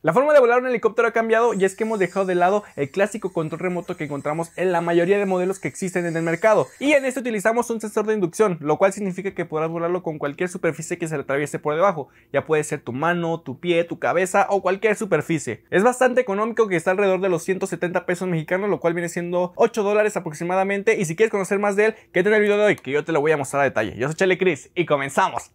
La forma de volar un helicóptero ha cambiado y es que hemos dejado de lado el clásico control remoto que encontramos en la mayoría de modelos que existen en el mercado. Y en este utilizamos un sensor de inducción, lo cual significa que podrás volarlo con cualquier superficie que se le atraviese por debajo. Ya puede ser tu mano, tu pie, tu cabeza o cualquier superficie. Es bastante económico que está alrededor de los 170 pesos mexicanos, lo cual viene siendo 8 dólares aproximadamente. Y si quieres conocer más de él, quédate en el video de hoy, que yo te lo voy a mostrar a detalle. Yo soy Chele Cris y comenzamos.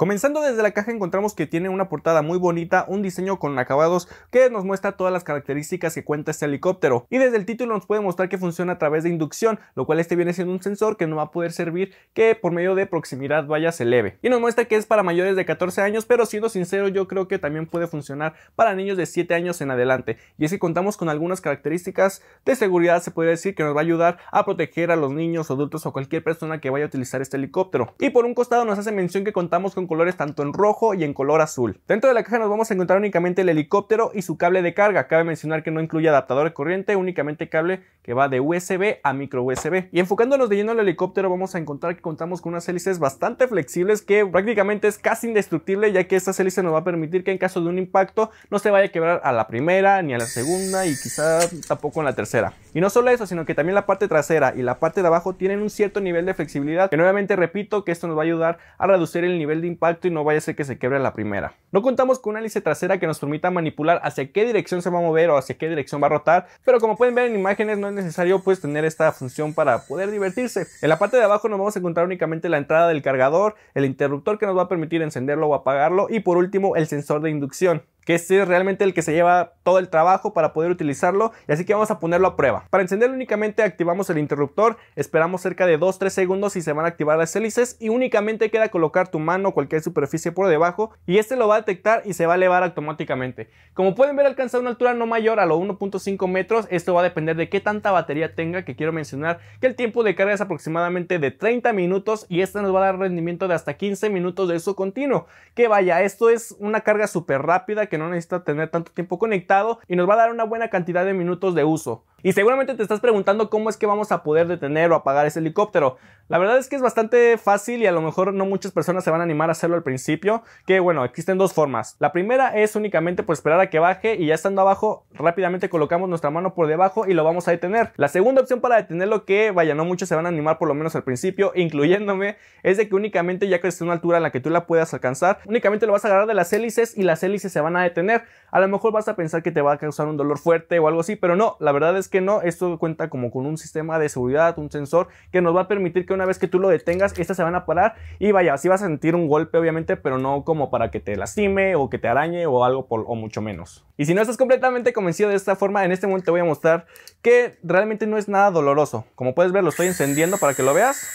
Comenzando desde la caja encontramos que tiene una portada muy bonita, un diseño con acabados que nos muestra todas las características que cuenta este helicóptero. Y desde el título nos puede mostrar que funciona a través de inducción, lo cual este viene siendo un sensor que no va a poder servir que por medio de proximidad vaya se eleve. Y nos muestra que es para mayores de 14 años, pero siendo sincero yo creo que también puede funcionar para niños de 7 años en adelante. Y es que contamos con algunas características de seguridad, se puede decir, que nos va a ayudar a proteger a los niños, adultos o cualquier persona que vaya a utilizar este helicóptero. Y por un costado nos hace mención que contamos con colores tanto en rojo y en color azul. Dentro de la caja nos vamos a encontrar únicamente el helicóptero y su cable de carga. Cabe mencionar que no incluye adaptador de corriente, únicamente cable que va de USB a micro USB. Y enfocándonos de lleno al helicóptero vamos a encontrar que contamos con unas hélices bastante flexibles que prácticamente es casi indestructible ya que estas hélices nos va a permitir que en caso de un impacto no se vaya a quebrar a la primera ni a la segunda y quizá tampoco en la tercera. Y no solo eso, sino que también la parte trasera y la parte de abajo tienen un cierto nivel de flexibilidad, que nuevamente repito que esto nos va a ayudar a reducir el nivel de impacto y no vaya a ser que se quiebre la primera. No contamos con una hélice trasera que nos permita manipular hacia qué dirección se va a mover o hacia qué dirección va a rotar, pero como pueden ver en imágenes no es necesario pues tener esta función para poder divertirse. En la parte de abajo nos vamos a encontrar únicamente la entrada del cargador, el interruptor que nos va a permitir encenderlo o apagarlo y por último el sensor de inducción que este es realmente el que se lleva todo el trabajo para poder utilizarlo y así que vamos a ponerlo a prueba. Para encenderlo únicamente activamos el interruptor, esperamos cerca de 2-3 segundos y se van a activar las hélices y únicamente queda colocar tu mano o cualquier superficie por debajo y este lo va a detectar y se va a elevar automáticamente. Como pueden ver alcanza una altura no mayor a los 1.5 metros, esto va a depender de qué tanta batería tenga que quiero mencionar que el tiempo de carga es aproximadamente de 30 minutos y este nos va a dar rendimiento de hasta 15 minutos de uso continuo. Que vaya, esto es una carga súper rápida que no necesita tener tanto tiempo conectado y nos va a dar una buena cantidad de minutos de uso. Y seguramente te estás preguntando cómo es que vamos a poder detener o apagar ese helicóptero. La verdad es que es bastante fácil y a lo mejor no muchas personas se van a animar a hacerlo al principio, que bueno, existen dos formas. La primera es únicamente por pues, esperar a que baje y ya estando abajo rápidamente colocamos nuestra mano por debajo y lo vamos a detener. La segunda opción para detenerlo que vaya, no muchos se van a animar por lo menos al principio, incluyéndome, es de que únicamente ya que esté una altura en la que tú la puedas alcanzar, únicamente lo vas a agarrar de las hélices y las hélices se van a detener. A lo mejor vas a pensar que te va a causar un dolor fuerte o algo así, pero no, la verdad es que no, esto cuenta como con un sistema de seguridad, un sensor que nos va a permitir que una vez que tú lo detengas, estas se van a parar y vaya, así vas a sentir un golpe obviamente, pero no como para que te lastime o que te arañe o algo por, o mucho menos. Y si no estás completamente convencido de esta forma, en este momento te voy a mostrar que realmente no es nada doloroso. Como puedes ver, lo estoy encendiendo para que lo veas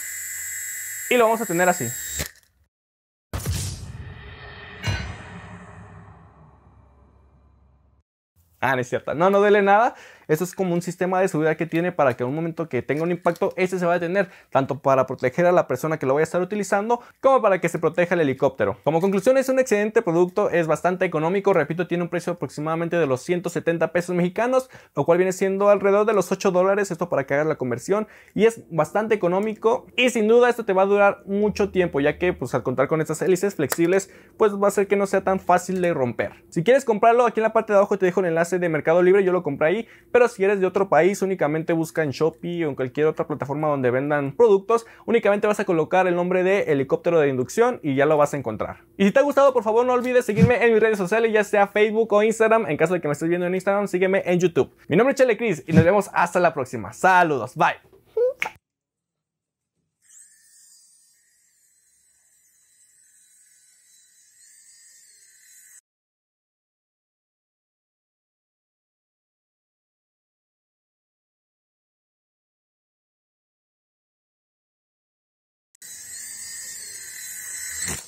y lo vamos a tener así. Ah, es cierto. No, no duele nada. Eso es como un sistema de seguridad que tiene para que en un momento que tenga un impacto, ese se va a detener, tanto para proteger a la persona que lo vaya a estar utilizando, como para que se proteja el helicóptero. Como conclusión, es un excelente producto, es bastante económico, repito, tiene un precio aproximadamente de los 170 pesos mexicanos, lo cual viene siendo alrededor de los 8 dólares, esto para que hagas la conversión, y es bastante económico, y sin duda esto te va a durar mucho tiempo, ya que pues al contar con estas hélices flexibles, pues va a ser que no sea tan fácil de romper. Si quieres comprarlo, aquí en la parte de abajo te dejo el enlace de Mercado Libre, yo lo compré ahí, pero si eres de otro país, únicamente busca en Shopee o en cualquier otra plataforma donde vendan productos, únicamente vas a colocar el nombre de helicóptero de inducción y ya lo vas a encontrar. Y si te ha gustado, por favor, no olvides seguirme en mis redes sociales, ya sea Facebook o Instagram. En caso de que me estés viendo en Instagram, sígueme en YouTube. Mi nombre es Chele Cris y nos vemos hasta la próxima. Saludos, bye.